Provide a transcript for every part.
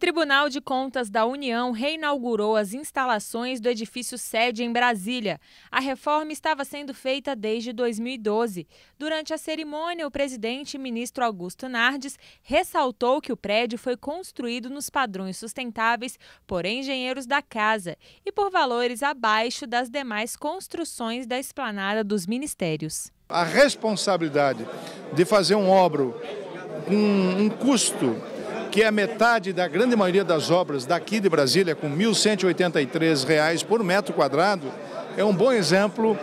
Tribunal de Contas da União reinaugurou as instalações do edifício sede em Brasília. A reforma estava sendo feita desde 2012. Durante a cerimônia, o presidente ministro Augusto Nardes ressaltou que o prédio foi construído nos padrões sustentáveis por engenheiros da casa e por valores abaixo das demais construções da esplanada dos ministérios. A responsabilidade de fazer um obro com um custo que é metade da grande maioria das obras daqui de Brasília, com R$ reais por metro quadrado, é um bom exemplo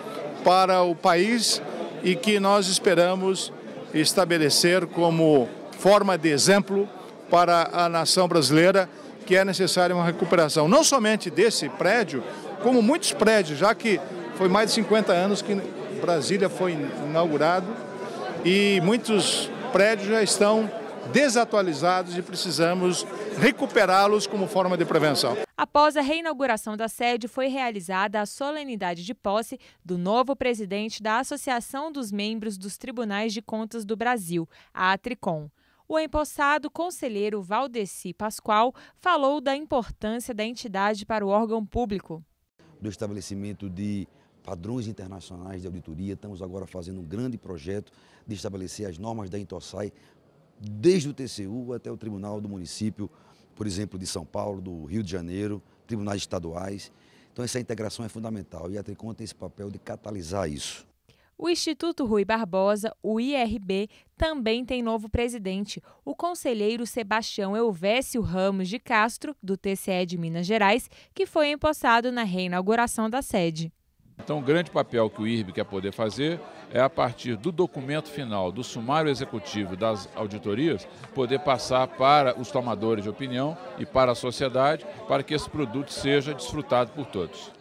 para o país e que nós esperamos estabelecer como forma de exemplo para a nação brasileira que é necessária uma recuperação, não somente desse prédio, como muitos prédios, já que foi mais de 50 anos que Brasília foi inaugurado e muitos prédios já estão desatualizados e precisamos recuperá-los como forma de prevenção. Após a reinauguração da sede, foi realizada a solenidade de posse do novo presidente da Associação dos Membros dos Tribunais de Contas do Brasil, a Atricom. O empossado conselheiro Valdeci Pascoal falou da importância da entidade para o órgão público. Do estabelecimento de padrões internacionais de auditoria. Estamos agora fazendo um grande projeto de estabelecer as normas da Intossai desde o TCU até o Tribunal do Município, por exemplo, de São Paulo, do Rio de Janeiro, tribunais estaduais. Então, essa integração é fundamental e a Tricon tem esse papel de catalisar isso. O Instituto Rui Barbosa, o IRB, também tem novo presidente, o conselheiro Sebastião Elvésio Ramos de Castro, do TCE de Minas Gerais, que foi empossado na reinauguração da sede. Então, o grande papel que o IRB quer poder fazer é, a partir do documento final, do sumário executivo das auditorias, poder passar para os tomadores de opinião e para a sociedade, para que esse produto seja desfrutado por todos.